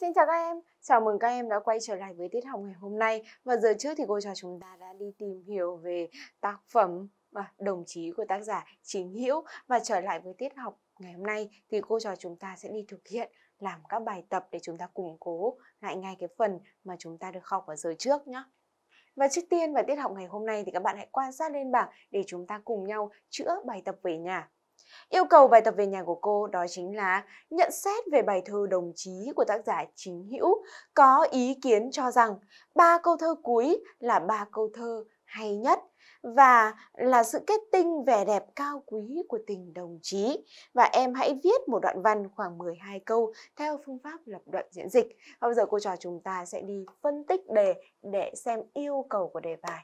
Xin chào các em, chào mừng các em đã quay trở lại với tiết học ngày hôm nay Và giờ trước thì cô trò chúng ta đã đi tìm hiểu về tác phẩm à, đồng chí của tác giả Chính Hiễu Và trở lại với tiết học ngày hôm nay thì cô trò chúng ta sẽ đi thực hiện làm các bài tập để chúng ta củng cố lại ngay cái phần mà chúng ta được học ở giờ trước nhé và trước tiên vào tiết học ngày hôm nay thì các bạn hãy quan sát lên bảng để chúng ta cùng nhau chữa bài tập về nhà. Yêu cầu bài tập về nhà của cô đó chính là nhận xét về bài thơ Đồng chí của tác giả Chính Hữu có ý kiến cho rằng ba câu thơ cuối là ba câu thơ hay nhất và là sự kết tinh vẻ đẹp cao quý của tình đồng chí. Và em hãy viết một đoạn văn khoảng 12 câu theo phương pháp lập đoạn diễn dịch. Và bây giờ cô trò chúng ta sẽ đi phân tích đề để xem yêu cầu của đề bài.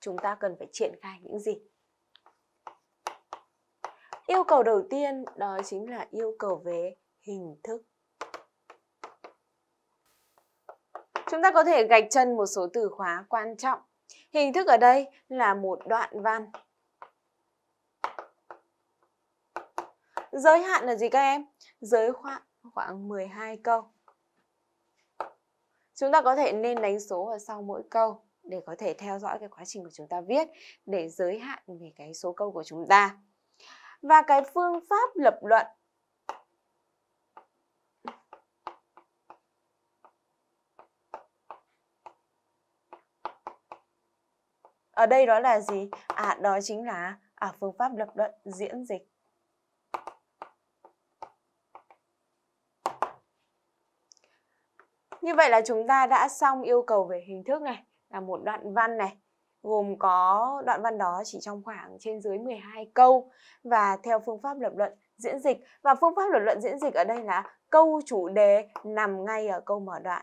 Chúng ta cần phải triển khai những gì? Yêu cầu đầu tiên đó chính là yêu cầu về hình thức. Chúng ta có thể gạch chân một số từ khóa quan trọng. Hình thức ở đây là một đoạn văn. Giới hạn là gì các em? Giới khoảng khoảng 12 câu. Chúng ta có thể nên đánh số ở sau mỗi câu để có thể theo dõi cái quá trình của chúng ta viết để giới hạn về cái số câu của chúng ta và cái phương pháp lập luận ở đây đó là gì à đó chính là à, phương pháp lập luận diễn dịch như vậy là chúng ta đã xong yêu cầu về hình thức này là một đoạn văn này gồm có đoạn văn đó chỉ trong khoảng trên dưới 12 câu và theo phương pháp lập luận diễn dịch và phương pháp lập luận diễn dịch ở đây là câu chủ đề nằm ngay ở câu mở đoạn.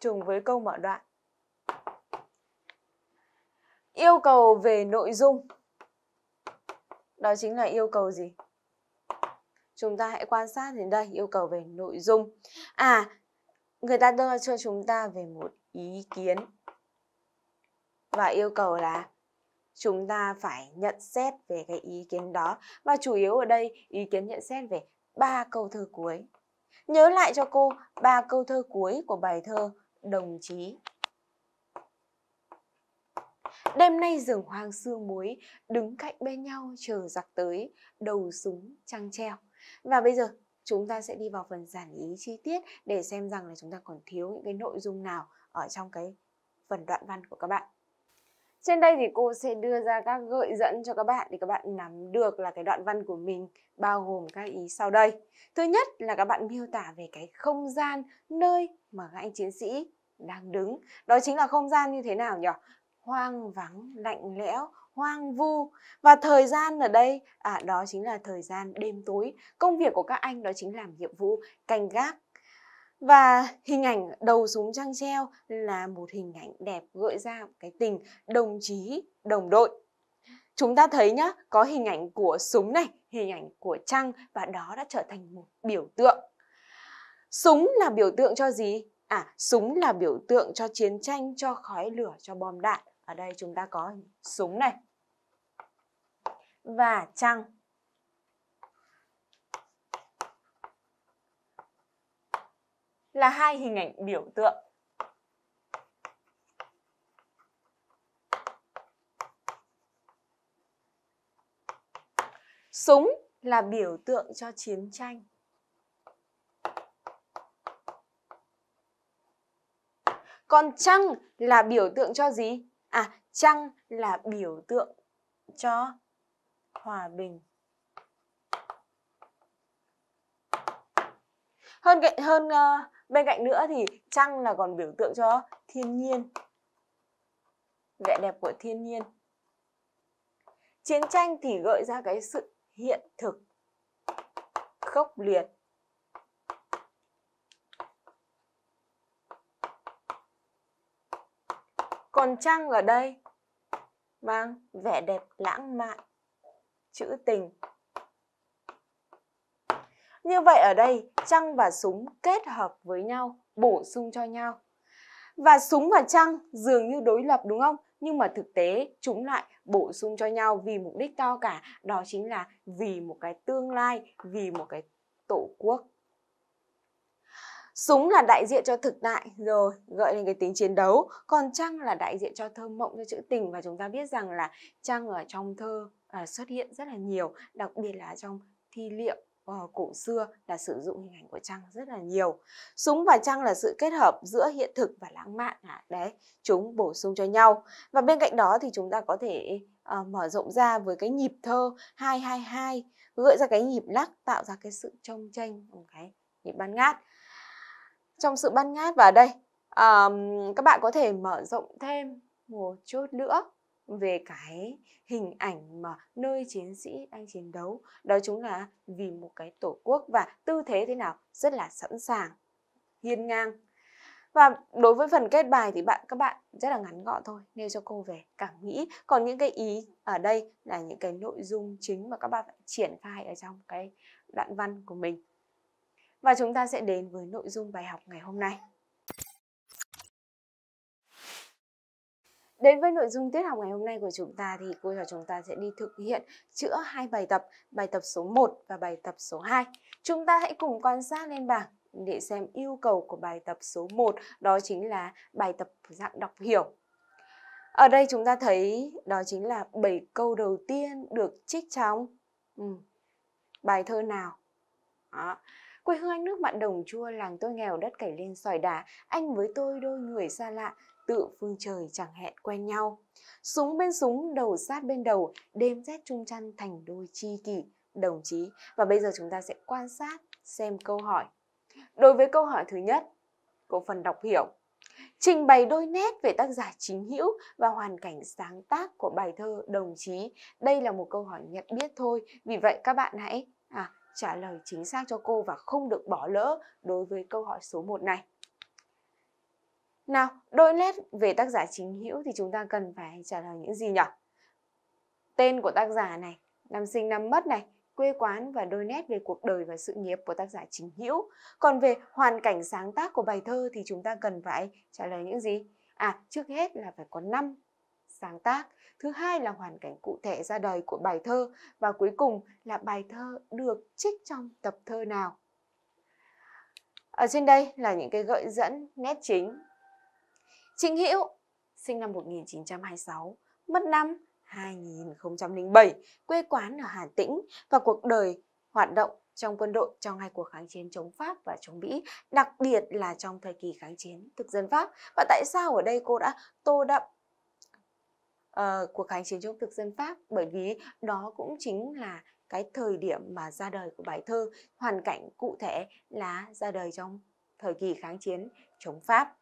Trùng với câu mở đoạn. Yêu cầu về nội dung. Đó chính là yêu cầu gì? chúng ta hãy quan sát đến đây yêu cầu về nội dung à người ta đưa cho chúng ta về một ý kiến và yêu cầu là chúng ta phải nhận xét về cái ý kiến đó và chủ yếu ở đây ý kiến nhận xét về ba câu thơ cuối nhớ lại cho cô ba câu thơ cuối của bài thơ đồng chí Đêm nay giường hoang sương muối, đứng cạnh bên nhau chờ giặc tới, đầu súng trăng treo. Và bây giờ chúng ta sẽ đi vào phần giản ý chi tiết để xem rằng là chúng ta còn thiếu những cái nội dung nào ở trong cái phần đoạn văn của các bạn. Trên đây thì cô sẽ đưa ra các gợi dẫn cho các bạn để các bạn nắm được là cái đoạn văn của mình bao gồm các ý sau đây. Thứ nhất là các bạn miêu tả về cái không gian nơi mà các anh chiến sĩ đang đứng. Đó chính là không gian như thế nào nhỉ? hoang vắng, lạnh lẽo, hoang vu và thời gian ở đây à đó chính là thời gian đêm tối. Công việc của các anh đó chính làm nhiệm vụ canh gác và hình ảnh đầu súng trăng treo là một hình ảnh đẹp gợi ra cái tình đồng chí, đồng đội. Chúng ta thấy nhá, có hình ảnh của súng này, hình ảnh của trăng và đó đã trở thành một biểu tượng. Súng là biểu tượng cho gì? À, súng là biểu tượng cho chiến tranh, cho khói lửa, cho bom đạn. Ở đây chúng ta có súng này và trăng. Là hai hình ảnh biểu tượng. Súng là biểu tượng cho chiến tranh. Còn trăng là biểu tượng cho gì? À, trăng là biểu tượng cho hòa bình. Hơn cạnh hơn uh, bên cạnh nữa thì trăng là còn biểu tượng cho thiên nhiên. Vẻ đẹp của thiên nhiên. Chiến tranh thì gợi ra cái sự hiện thực khốc liệt còn trăng ở đây mang vâng, vẻ đẹp lãng mạn chữ tình như vậy ở đây trăng và súng kết hợp với nhau bổ sung cho nhau và súng và trăng dường như đối lập đúng không nhưng mà thực tế chúng lại bổ sung cho nhau vì mục đích to cả đó chính là vì một cái tương lai vì một cái tổ quốc Súng là đại diện cho thực tại rồi, gợi lên cái tính chiến đấu. Còn trăng là đại diện cho thơ mộng, cho chữ tình. Và chúng ta biết rằng là trăng ở trong thơ à, xuất hiện rất là nhiều, đặc biệt là trong thi liệu uh, cổ xưa là sử dụng hình ảnh của trăng rất là nhiều. Súng và trăng là sự kết hợp giữa hiện thực và lãng mạn. À, đấy, chúng bổ sung cho nhau. Và bên cạnh đó thì chúng ta có thể uh, mở rộng ra với cái nhịp thơ 222, gợi ra cái nhịp lắc tạo ra cái sự trông tranh, một cái nhịp bắn ngát trong sự băn ngát và đây um, các bạn có thể mở rộng thêm một chút nữa về cái hình ảnh mà nơi chiến sĩ đang chiến đấu đó chúng là vì một cái tổ quốc và tư thế thế nào rất là sẵn sàng hiên ngang và đối với phần kết bài thì bạn các bạn rất là ngắn gọn thôi nêu cho cô về cảm nghĩ còn những cái ý ở đây là những cái nội dung chính mà các bạn triển khai ở trong cái đoạn văn của mình và chúng ta sẽ đến với nội dung bài học ngày hôm nay. Đến với nội dung tiết học ngày hôm nay của chúng ta thì cô trò chúng ta sẽ đi thực hiện chữa hai bài tập, bài tập số 1 và bài tập số 2. Chúng ta hãy cùng quan sát lên bảng để xem yêu cầu của bài tập số 1 đó chính là bài tập dạng đọc hiểu. Ở đây chúng ta thấy đó chính là 7 câu đầu tiên được trích trong ừ, bài thơ nào. Đó. Quê hương anh nước mặn đồng chua, làng tôi nghèo đất cày lên xoài đá, anh với tôi đôi người xa lạ, tự phương trời chẳng hẹn quen nhau. Súng bên súng, đầu sát bên đầu, đêm rét chung chăn thành đôi chi kỷ, đồng chí. Và bây giờ chúng ta sẽ quan sát xem câu hỏi. Đối với câu hỏi thứ nhất, của phần đọc hiểu. Trình bày đôi nét về tác giả chính hữu và hoàn cảnh sáng tác của bài thơ Đồng chí. Đây là một câu hỏi nhận biết thôi, vì vậy các bạn hãy à, trả lời chính xác cho cô và không được bỏ lỡ đối với câu hỏi số 1 này. Nào, đôi nét về tác giả chính hữu thì chúng ta cần phải trả lời những gì nhỉ? Tên của tác giả này, năm sinh năm mất này, quê quán và đôi nét về cuộc đời và sự nghiệp của tác giả chính hữu. Còn về hoàn cảnh sáng tác của bài thơ thì chúng ta cần phải trả lời những gì? À, trước hết là phải có năm sáng tác, thứ hai là hoàn cảnh cụ thể ra đời của bài thơ và cuối cùng là bài thơ được trích trong tập thơ nào. Ở trên đây là những cái gợi dẫn nét chính. Trịnh Hữu sinh năm 1926, mất năm 2007, quê quán ở Hà Tĩnh và cuộc đời hoạt động trong quân đội trong hai cuộc kháng chiến chống Pháp và chống Mỹ, đặc biệt là trong thời kỳ kháng chiến thực dân Pháp. Và tại sao ở đây cô đã tô đậm uh, cuộc kháng chiến chống thực dân Pháp bởi vì đó cũng chính là cái thời điểm mà ra đời của bài thơ, hoàn cảnh cụ thể là ra đời trong thời kỳ kháng chiến chống Pháp.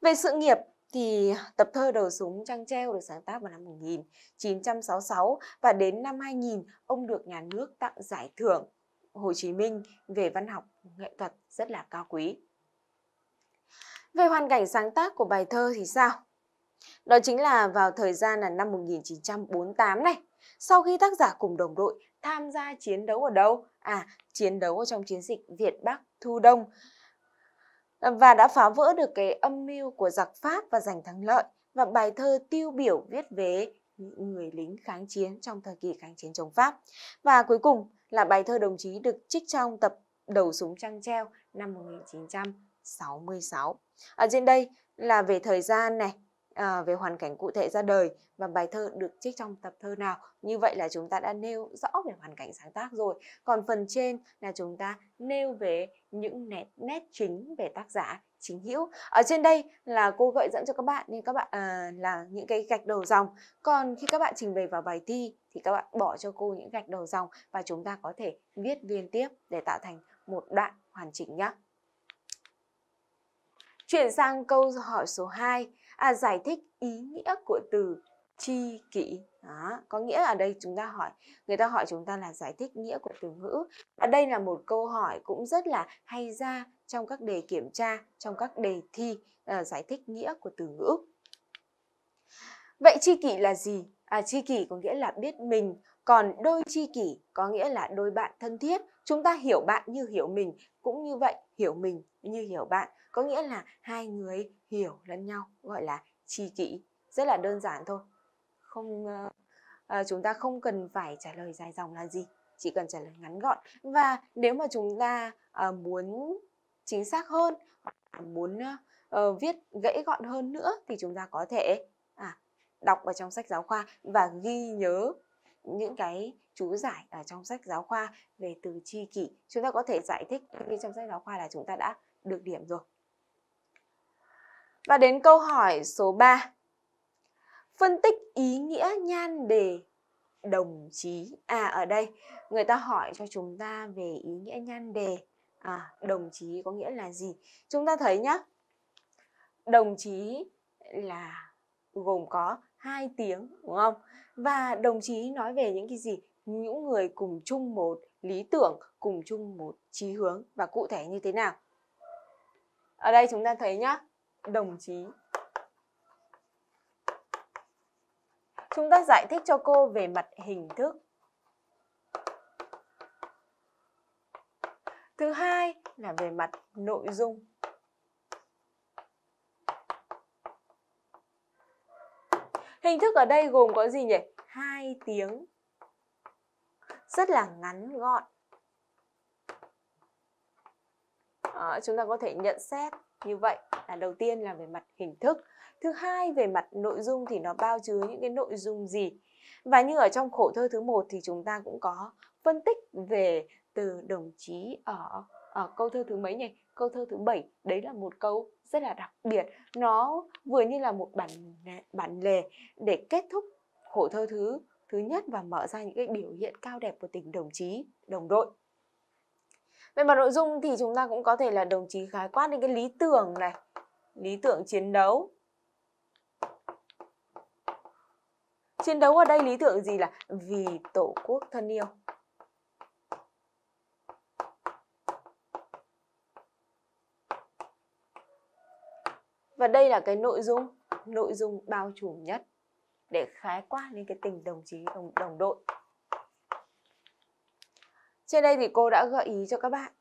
Về sự nghiệp thì tập thơ đầu súng Trăng Treo được sáng tác vào năm 1966 và đến năm 2000 ông được nhà nước tặng giải thưởng Hồ Chí Minh về văn học nghệ thuật rất là cao quý. Về hoàn cảnh sáng tác của bài thơ thì sao? Đó chính là vào thời gian là năm 1948 này, sau khi tác giả cùng đồng đội tham gia chiến đấu ở đâu? À, chiến đấu ở trong chiến dịch Việt Bắc Thu Đông à, và đã phá vỡ được cái âm mưu của giặc Pháp và giành thắng lợi và bài thơ tiêu biểu viết về người lính kháng chiến trong thời kỳ kháng chiến chống Pháp. Và cuối cùng là bài thơ đồng chí được trích trong tập Đầu súng trăng treo năm 1966. Ở trên đây là về thời gian này, à, về hoàn cảnh cụ thể ra đời và bài thơ được trích trong tập thơ nào. Như vậy là chúng ta đã nêu rõ về hoàn cảnh sáng tác rồi. Còn phần trên là chúng ta nêu về những nét nét chính về tác giả chính hữu. Ở trên đây là cô gợi dẫn cho các bạn nên các bạn à, là những cái gạch đầu dòng. Còn khi các bạn trình bày vào bài thi thì các bạn bỏ cho cô những gạch đầu dòng và chúng ta có thể viết liên tiếp để tạo thành một đoạn hoàn chỉnh nhé. Chuyển sang câu hỏi số 2 à, giải thích ý nghĩa của từ chi kỷ đó. có nghĩa ở đây chúng ta hỏi người ta hỏi chúng ta là giải thích nghĩa của từ ngữ và đây là một câu hỏi cũng rất là hay ra trong các đề kiểm tra trong các đề thi à, giải thích nghĩa của từ ngữ vậy chi kỷ là gì à, tri kỷ có nghĩa là biết mình còn đôi chi kỷ có nghĩa là đôi bạn thân thiết chúng ta hiểu bạn như hiểu mình cũng như vậy hiểu mình như hiểu bạn có nghĩa là hai người hiểu lẫn nhau gọi là tri kỷ rất là đơn giản thôi không uh, chúng ta không cần phải trả lời dài dòng là gì chỉ cần trả lời ngắn gọn và nếu mà chúng ta uh, muốn chính xác hơn muốn uh, viết gãy gọn hơn nữa thì chúng ta có thể à, đọc ở trong sách giáo khoa và ghi nhớ những cái chú giải ở trong sách giáo khoa về từ tri kỷ chúng ta có thể giải thích như trong sách giáo khoa là chúng ta đã được điểm rồi và đến câu hỏi số 3 phân tích ý nghĩa nhan đề đồng chí à ở đây người ta hỏi cho chúng ta về ý nghĩa nhan đề à, đồng chí có nghĩa là gì chúng ta thấy nhá đồng chí là gồm có 2 tiếng đúng không? Và đồng chí nói về những cái gì? Những người cùng chung một lý tưởng, cùng chung một chí hướng và cụ thể như thế nào? Ở đây chúng ta thấy nhá, đồng chí. Chúng ta giải thích cho cô về mặt hình thức. Thứ hai là về mặt nội dung. Hình thức ở đây gồm có gì nhỉ? Hai tiếng. Rất là ngắn gọn. À, chúng ta có thể nhận xét như vậy là đầu tiên là về mặt hình thức. Thứ hai về mặt nội dung thì nó bao chứa những cái nội dung gì. Và như ở trong khổ thơ thứ một thì chúng ta cũng có phân tích về từ đồng chí ở ở câu thơ thứ mấy nhỉ? Câu thơ thứ bảy đấy là một câu rất là đặc biệt nó vừa như là một bản bản lề để kết thúc khổ thơ thứ thứ nhất và mở ra những cái biểu hiện cao đẹp của tình đồng chí đồng đội về mặt nội dung thì chúng ta cũng có thể là đồng chí khái quát đến cái lý tưởng này lý tưởng chiến đấu chiến đấu ở đây lý tưởng gì là vì tổ quốc thân yêu Và đây là cái nội dung, nội dung bao trùm nhất để khái quát lên cái tình đồng chí đồng, đồng đội. Trên đây thì cô đã gợi ý cho các bạn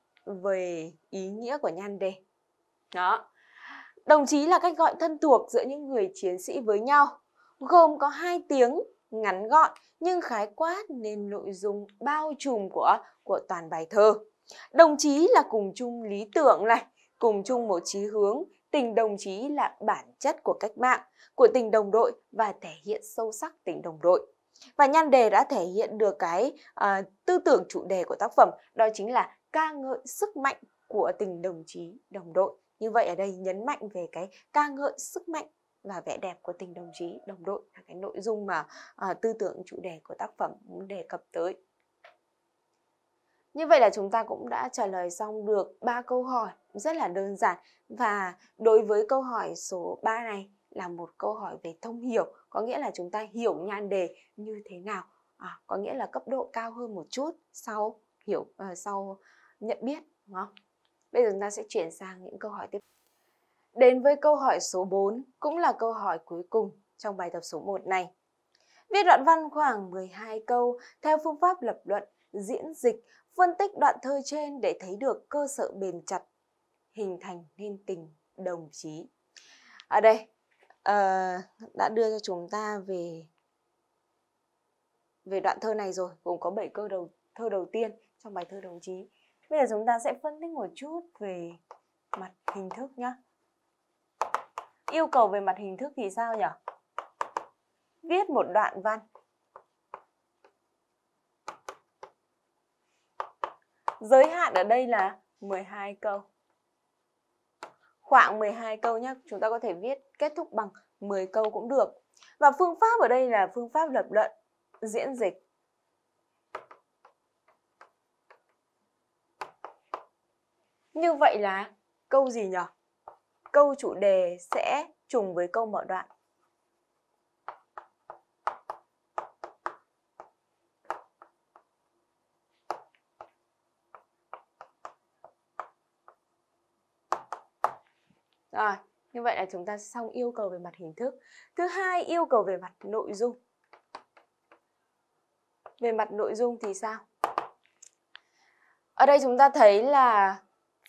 về ý nghĩa của nhan đề. Đó. Đồng chí là cách gọi thân thuộc giữa những người chiến sĩ với nhau, gồm có hai tiếng ngắn gọn nhưng khái quát nên nội dung bao trùm của của toàn bài thơ. Đồng chí là cùng chung lý tưởng này, cùng chung một chí hướng, tình đồng chí là bản chất của cách mạng, của tình đồng đội và thể hiện sâu sắc tình đồng đội. Và nhan đề đã thể hiện được cái uh, tư tưởng chủ đề của tác phẩm, đó chính là ca ngợi sức mạnh của tình đồng chí đồng đội. Như vậy ở đây nhấn mạnh về cái ca ngợi sức mạnh và vẻ đẹp của tình đồng chí đồng đội là cái nội dung mà uh, tư tưởng chủ đề của tác phẩm muốn đề cập tới. Như vậy là chúng ta cũng đã trả lời xong được ba câu hỏi rất là đơn giản và đối với câu hỏi số 3 này là một câu hỏi về thông hiểu có nghĩa là chúng ta hiểu nhan đề như thế nào à, có nghĩa là cấp độ cao hơn một chút sau hiểu uh, sau nhận biết đúng không? Bây giờ chúng ta sẽ chuyển sang những câu hỏi tiếp. Đến với câu hỏi số 4 cũng là câu hỏi cuối cùng trong bài tập số 1 này. Viết đoạn văn khoảng 12 câu theo phương pháp lập luận, diễn dịch, phân tích đoạn thơ trên để thấy được cơ sở bền chặt hình thành nên tình đồng chí ở à đây uh, đã đưa cho chúng ta về về đoạn thơ này rồi gồm có bảy câu đầu thơ đầu tiên trong bài thơ đồng chí bây giờ chúng ta sẽ phân tích một chút về mặt hình thức nhé yêu cầu về mặt hình thức thì sao nhỉ viết một đoạn văn giới hạn ở đây là 12 câu khoảng 12 câu nhé. Chúng ta có thể viết kết thúc bằng 10 câu cũng được. Và phương pháp ở đây là phương pháp lập luận, diễn dịch. Như vậy là câu gì nhỉ? Câu chủ đề sẽ trùng với câu mở đoạn. Rồi, như vậy là chúng ta xong yêu cầu về mặt hình thức. Thứ hai, yêu cầu về mặt nội dung. Về mặt nội dung thì sao? Ở đây chúng ta thấy là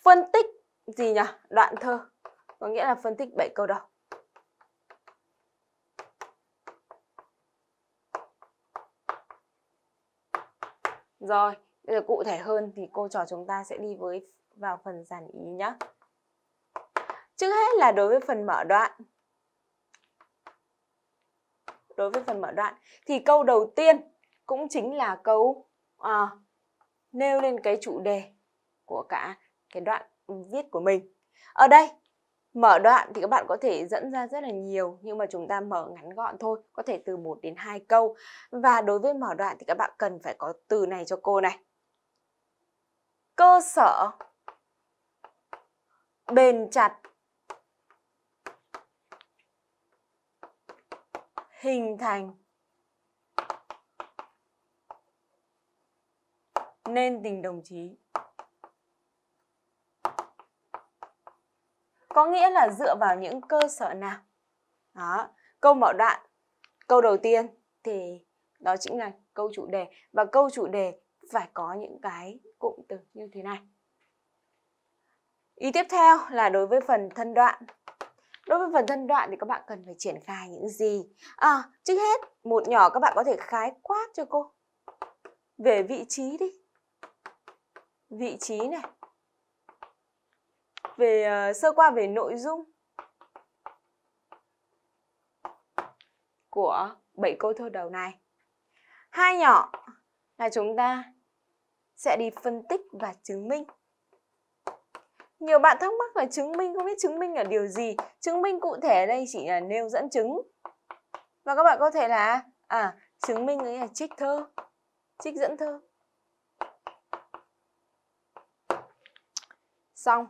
phân tích gì nhỉ? Đoạn thơ. Có nghĩa là phân tích 7 câu đầu. Rồi, bây giờ cụ thể hơn thì cô trò chúng ta sẽ đi với vào phần giản ý nhé. Trước hết là đối với phần mở đoạn. Đối với phần mở đoạn thì câu đầu tiên cũng chính là câu à, nêu lên cái chủ đề của cả cái đoạn viết của mình. Ở đây mở đoạn thì các bạn có thể dẫn ra rất là nhiều nhưng mà chúng ta mở ngắn gọn thôi, có thể từ 1 đến 2 câu. Và đối với mở đoạn thì các bạn cần phải có từ này cho cô này. Cơ sở bền chặt hình thành nên tình đồng chí. Có nghĩa là dựa vào những cơ sở nào? Đó, câu mở đoạn, câu đầu tiên thì đó chính là câu chủ đề và câu chủ đề phải có những cái cụm từ như thế này. Ý tiếp theo là đối với phần thân đoạn Đối với phần thân đoạn thì các bạn cần phải triển khai những gì? À, trước hết, một nhỏ các bạn có thể khái quát cho cô về vị trí đi. Vị trí này. Về uh, sơ qua về nội dung của bảy câu thơ đầu này. Hai nhỏ là chúng ta sẽ đi phân tích và chứng minh nhiều bạn thắc mắc là chứng minh không biết chứng minh là điều gì. Chứng minh cụ thể ở đây chỉ là nêu dẫn chứng. Và các bạn có thể là à chứng minh ấy là trích thơ, trích dẫn thơ. Xong.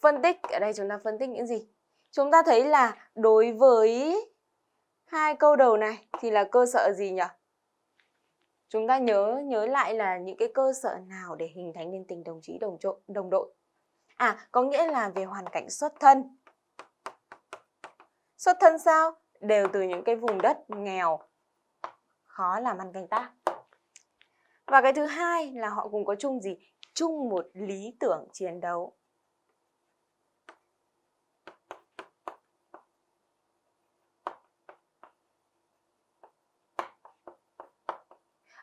Phân tích ở đây chúng ta phân tích những gì? Chúng ta thấy là đối với hai câu đầu này thì là cơ sở gì nhỉ? Chúng ta nhớ nhớ lại là những cái cơ sở nào để hình thành nên tình đồng chí đồng, trộn, đồng đội. À, có nghĩa là về hoàn cảnh xuất thân. Xuất thân sao? Đều từ những cái vùng đất nghèo, khó làm ăn canh tác. Và cái thứ hai là họ cùng có chung gì? Chung một lý tưởng chiến đấu.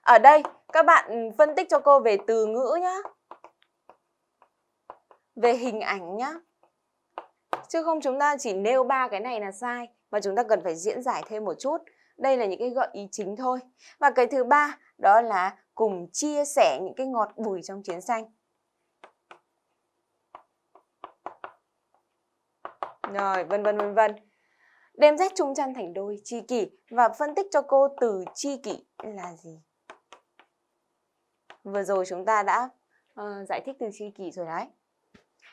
Ở đây các bạn phân tích cho cô về từ ngữ nhé về hình ảnh nhá chứ không chúng ta chỉ nêu ba cái này là sai mà chúng ta cần phải diễn giải thêm một chút đây là những cái gợi ý chính thôi và cái thứ ba đó là cùng chia sẻ những cái ngọt bùi trong chiến xanh rồi vân vân vân vân đem rét chung chăn thành đôi chi kỷ và phân tích cho cô từ chi kỷ là gì vừa rồi chúng ta đã uh, giải thích từ chi kỷ rồi đấy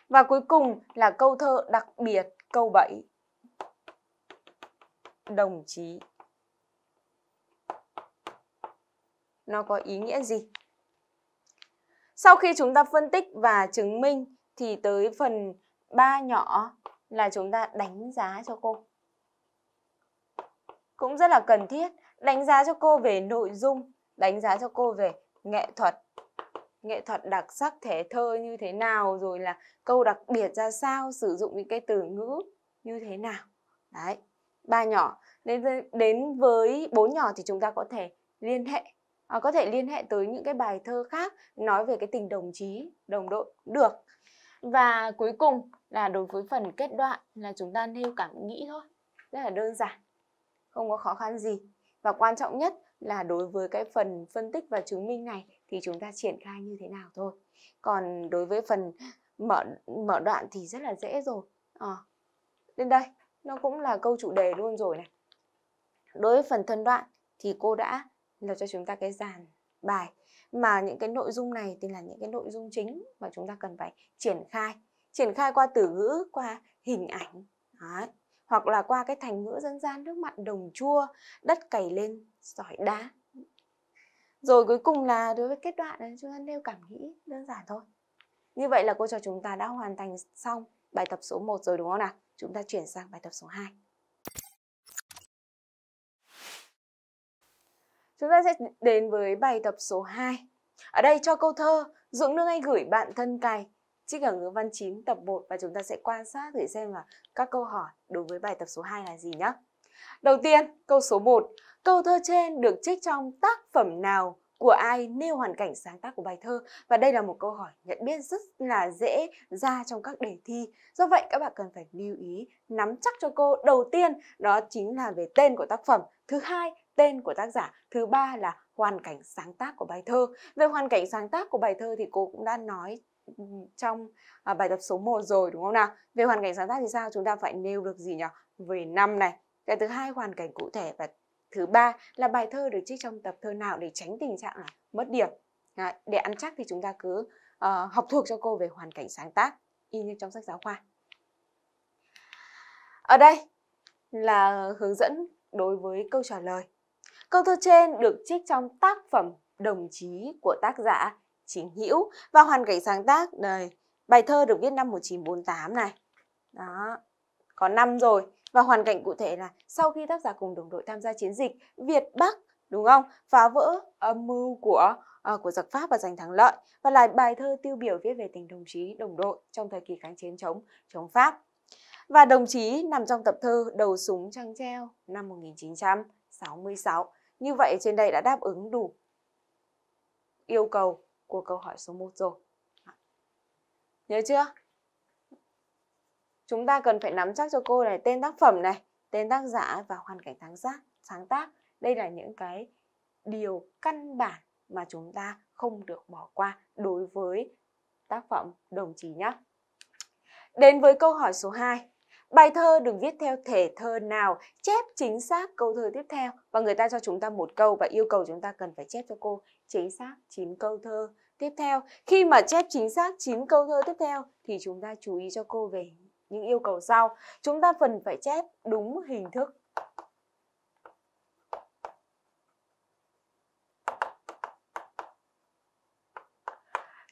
và cuối cùng là câu thơ đặc biệt câu 7. Đồng chí. Nó có ý nghĩa gì? Sau khi chúng ta phân tích và chứng minh thì tới phần ba nhỏ là chúng ta đánh giá cho cô. Cũng rất là cần thiết, đánh giá cho cô về nội dung, đánh giá cho cô về nghệ thuật nghệ thuật đặc sắc thể thơ như thế nào rồi là câu đặc biệt ra sao sử dụng những cái từ ngữ như thế nào đấy ba nhỏ đến đến với bốn nhỏ thì chúng ta có thể liên hệ à, có thể liên hệ tới những cái bài thơ khác nói về cái tình đồng chí đồng đội được và cuối cùng là đối với phần kết đoạn là chúng ta nêu cảm nghĩ thôi rất là đơn giản không có khó khăn gì và quan trọng nhất là đối với cái phần phân tích và chứng minh này thì chúng ta triển khai như thế nào thôi còn đối với phần mở mở đoạn thì rất là dễ rồi à, đến đây nó cũng là câu chủ đề luôn rồi này đối với phần thân đoạn thì cô đã lập cho chúng ta cái dàn bài mà những cái nội dung này thì là những cái nội dung chính mà chúng ta cần phải triển khai triển khai qua từ ngữ qua hình ảnh Đấy. hoặc là qua cái thành ngữ dân gian nước mặn đồng chua đất cày lên sỏi đá rồi cuối cùng là đối với kết đoạn đấy chúng ta nêu cảm nghĩ đơn giản thôi như vậy là cô trò chúng ta đã hoàn thành xong bài tập số 1 rồi đúng không nào chúng ta chuyển sang bài tập số 2 Chúng ta sẽ đến với bài tập số 2. Ở đây cho câu thơ Dũng Nương Anh gửi bạn thân cày trích ở ngữ văn 9 tập 1 và chúng ta sẽ quan sát thử xem là các câu hỏi đối với bài tập số 2 là gì nhé. Đầu tiên, câu số 1. Câu thơ trên được trích trong tác phẩm nào của ai nêu hoàn cảnh sáng tác của bài thơ và đây là một câu hỏi nhận biết rất là dễ ra trong các đề thi do vậy các bạn cần phải lưu ý nắm chắc cho cô đầu tiên đó chính là về tên của tác phẩm thứ hai tên của tác giả thứ ba là hoàn cảnh sáng tác của bài thơ về hoàn cảnh sáng tác của bài thơ thì cô cũng đã nói trong à, bài tập số 1 rồi đúng không nào về hoàn cảnh sáng tác thì sao chúng ta phải nêu được gì nhỉ về năm này cái thứ hai hoàn cảnh cụ thể và Thứ ba là bài thơ được trích trong tập thơ nào để tránh tình trạng là mất điểm. À, để ăn chắc thì chúng ta cứ uh, học thuộc cho cô về hoàn cảnh sáng tác y như trong sách giáo khoa. Ở đây là hướng dẫn đối với câu trả lời. Câu thơ trên được trích trong tác phẩm Đồng chí của tác giả Chính Hữu và hoàn cảnh sáng tác đời bài thơ được viết năm 1948 này. Đó, có năm rồi và hoàn cảnh cụ thể là sau khi tác giả cùng đồng đội tham gia chiến dịch Việt Bắc đúng không? Phá vỡ âm mưu của à, của giặc Pháp và giành thắng lợi và lại bài thơ tiêu biểu viết về tình đồng chí đồng đội trong thời kỳ kháng chiến chống chống Pháp. Và đồng chí nằm trong tập thơ Đầu súng trăng treo năm 1966. Như vậy trên đây đã đáp ứng đủ yêu cầu của câu hỏi số 1 rồi. Nhớ chưa? chúng ta cần phải nắm chắc cho cô này tên tác phẩm này tên tác giả và hoàn cảnh sáng tác sáng tác đây là những cái điều căn bản mà chúng ta không được bỏ qua đối với tác phẩm đồng chí nhé đến với câu hỏi số 2 Bài thơ được viết theo thể thơ nào, chép chính xác câu thơ tiếp theo và người ta cho chúng ta một câu và yêu cầu chúng ta cần phải chép cho cô chính xác 9 câu thơ tiếp theo. Khi mà chép chính xác 9 câu thơ tiếp theo thì chúng ta chú ý cho cô về những yêu cầu sau, chúng ta phần phải chép đúng hình thức.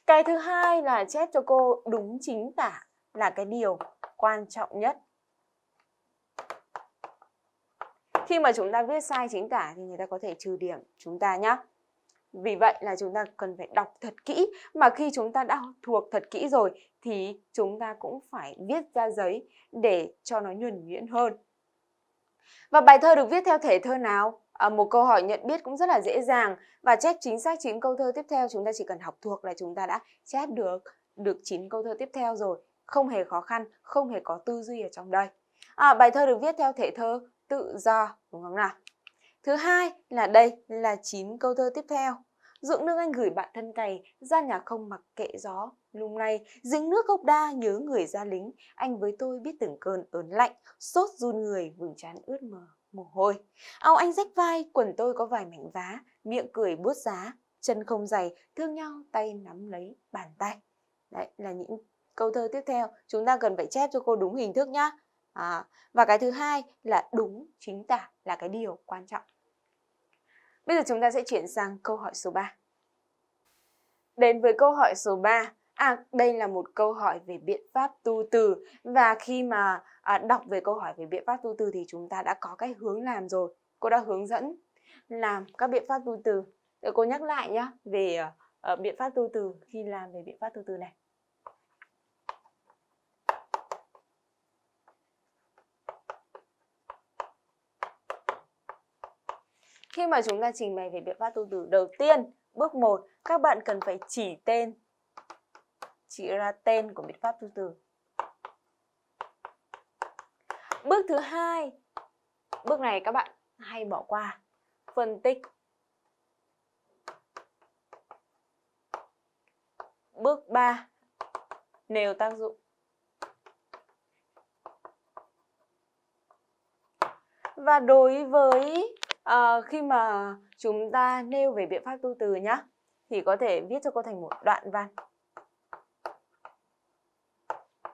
Cái thứ hai là chép cho cô đúng chính tả là cái điều quan trọng nhất. Khi mà chúng ta viết sai chính tả thì người ta có thể trừ điểm chúng ta nhé. Vì vậy là chúng ta cần phải đọc thật kỹ mà khi chúng ta đã thuộc thật kỹ rồi thì chúng ta cũng phải viết ra giấy để cho nó nhuần nhuyễn hơn. Và bài thơ được viết theo thể thơ nào? À, một câu hỏi nhận biết cũng rất là dễ dàng và chép chính xác 9 câu thơ tiếp theo chúng ta chỉ cần học thuộc là chúng ta đã chép được được 9 câu thơ tiếp theo rồi, không hề khó khăn, không hề có tư duy ở trong đây. À, bài thơ được viết theo thể thơ tự do đúng không nào? Thứ hai là đây là 9 câu thơ tiếp theo. Ruộng nương anh gửi bạn thân cày, ra nhà không mặc kệ gió. Lung lay, dính nước gốc đa nhớ người ra lính, anh với tôi biết từng cơn ớn lạnh, sốt run người, vừng chán ướt mờ, mồ hôi. Áo anh rách vai, quần tôi có vài mảnh vá, miệng cười buốt giá, chân không dày, thương nhau tay nắm lấy bàn tay. Đấy là những câu thơ tiếp theo, chúng ta cần phải chép cho cô đúng hình thức nhá. À, và cái thứ hai là đúng chính tả là cái điều quan trọng. Bây giờ chúng ta sẽ chuyển sang câu hỏi số 3. Đến với câu hỏi số 3, à đây là một câu hỏi về biện pháp tu từ và khi mà à, đọc về câu hỏi về biện pháp tu từ thì chúng ta đã có cái hướng làm rồi. Cô đã hướng dẫn làm các biện pháp tu từ. Để cô nhắc lại nhá về uh, biện pháp tu từ khi làm về biện pháp tu từ này. Khi mà chúng ta trình bày về biện pháp tu từ đầu tiên, bước 1, các bạn cần phải chỉ tên, chỉ ra tên của biện pháp tu từ. Bước thứ hai, bước này các bạn hay bỏ qua, phân tích. Bước 3, nêu tác dụng. Và đối với à, khi mà chúng ta nêu về biện pháp tu từ nhá thì có thể viết cho cô thành một đoạn văn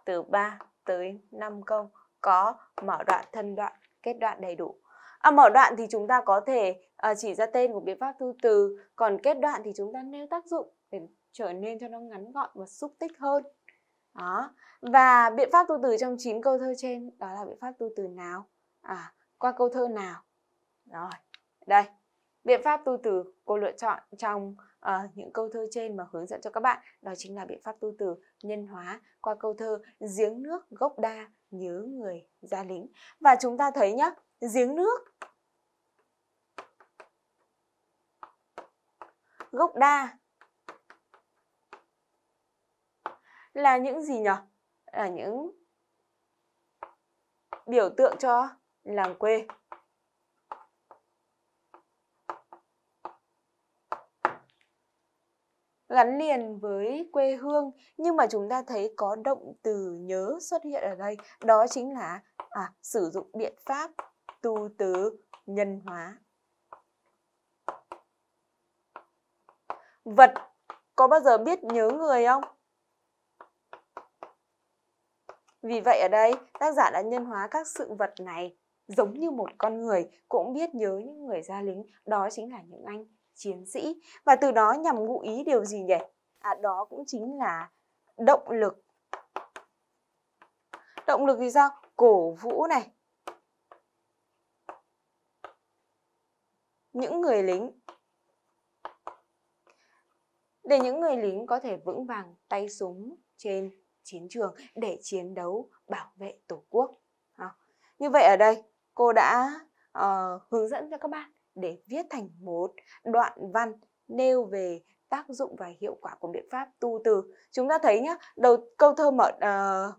từ 3 tới 5 câu có mở đoạn thân đoạn kết đoạn đầy đủ à, mở đoạn thì chúng ta có thể à, chỉ ra tên của biện pháp tu từ còn kết đoạn thì chúng ta nêu tác dụng để trở nên cho nó ngắn gọn và xúc tích hơn đó và biện pháp tu từ trong 9 câu thơ trên đó là biện pháp tu từ nào à qua câu thơ nào rồi, đây, biện pháp tu từ cô lựa chọn trong uh, những câu thơ trên mà hướng dẫn cho các bạn đó chính là biện pháp tu từ nhân hóa qua câu thơ giếng nước gốc đa nhớ người gia lính và chúng ta thấy nhá giếng nước gốc đa là những gì nhỉ là những biểu tượng cho làng quê gắn liền với quê hương nhưng mà chúng ta thấy có động từ nhớ xuất hiện ở đây đó chính là à, sử dụng biện pháp tu tứ nhân hóa vật có bao giờ biết nhớ người không vì vậy ở đây tác giả đã nhân hóa các sự vật này giống như một con người cũng biết nhớ những người gia lính đó chính là những anh chiến sĩ và từ đó nhằm ngụ ý điều gì nhỉ? À, đó cũng chính là động lực. Động lực thì sao? Cổ vũ này. Những người lính để những người lính có thể vững vàng tay súng trên chiến trường để chiến đấu bảo vệ tổ quốc. À, như vậy ở đây cô đã uh, hướng dẫn cho các bạn để viết thành một đoạn văn nêu về tác dụng và hiệu quả của biện pháp tu từ. Chúng ta thấy nhá, đầu câu thơ mở uh,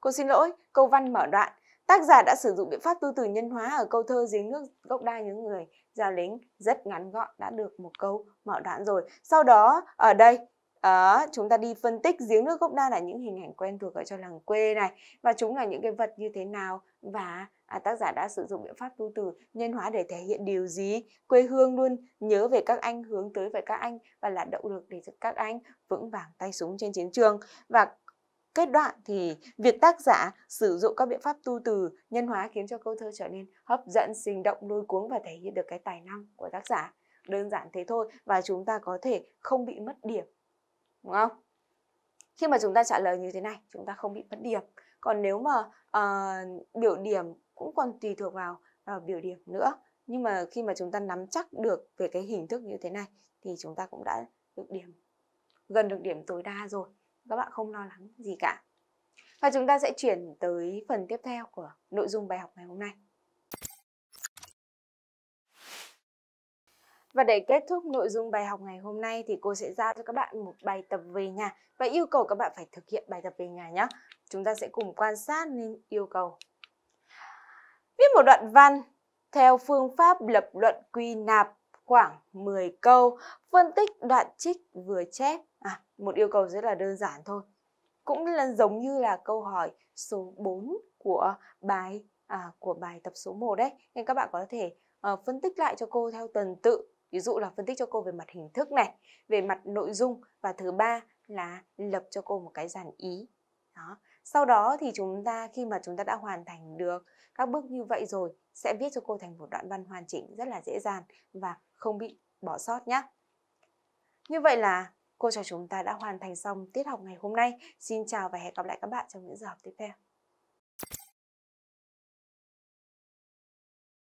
cô xin lỗi, câu văn mở đoạn. Tác giả đã sử dụng biện pháp tu từ nhân hóa ở câu thơ dính nước gốc đa những người gia lính rất ngắn gọn đã được một câu mở đoạn rồi. Sau đó ở đây đó, ờ, chúng ta đi phân tích giếng nước gốc đa là những hình ảnh quen thuộc ở cho làng quê này và chúng là những cái vật như thế nào và à, tác giả đã sử dụng biện pháp tu từ nhân hóa để thể hiện điều gì quê hương luôn nhớ về các anh hướng tới về các anh và là động lực để các anh vững vàng tay súng trên chiến trường và kết đoạn thì việc tác giả sử dụng các biện pháp tu từ nhân hóa khiến cho câu thơ trở nên hấp dẫn sinh động lôi cuốn và thể hiện được cái tài năng của tác giả đơn giản thế thôi và chúng ta có thể không bị mất điểm đúng không? Khi mà chúng ta trả lời như thế này, chúng ta không bị mất điểm. Còn nếu mà uh, biểu điểm cũng còn tùy thuộc vào uh, biểu điểm nữa. Nhưng mà khi mà chúng ta nắm chắc được về cái hình thức như thế này thì chúng ta cũng đã được điểm gần được điểm tối đa rồi. Các bạn không lo lắng gì cả. Và chúng ta sẽ chuyển tới phần tiếp theo của nội dung bài học ngày hôm nay. Và để kết thúc nội dung bài học ngày hôm nay thì cô sẽ giao cho các bạn một bài tập về nhà và yêu cầu các bạn phải thực hiện bài tập về nhà nhé. Chúng ta sẽ cùng quan sát nên yêu cầu. Viết một đoạn văn theo phương pháp lập luận quy nạp khoảng 10 câu, phân tích đoạn trích vừa chép. À, một yêu cầu rất là đơn giản thôi. Cũng là giống như là câu hỏi số 4 của bài à, của bài tập số 1 đấy. Nên các bạn có thể uh, phân tích lại cho cô theo tuần tự ví dụ là phân tích cho cô về mặt hình thức này về mặt nội dung và thứ ba là lập cho cô một cái dàn ý đó sau đó thì chúng ta khi mà chúng ta đã hoàn thành được các bước như vậy rồi sẽ viết cho cô thành một đoạn văn hoàn chỉnh rất là dễ dàng và không bị bỏ sót nhé như vậy là cô trò chúng ta đã hoàn thành xong tiết học ngày hôm nay xin chào và hẹn gặp lại các bạn trong những giờ học tiếp theo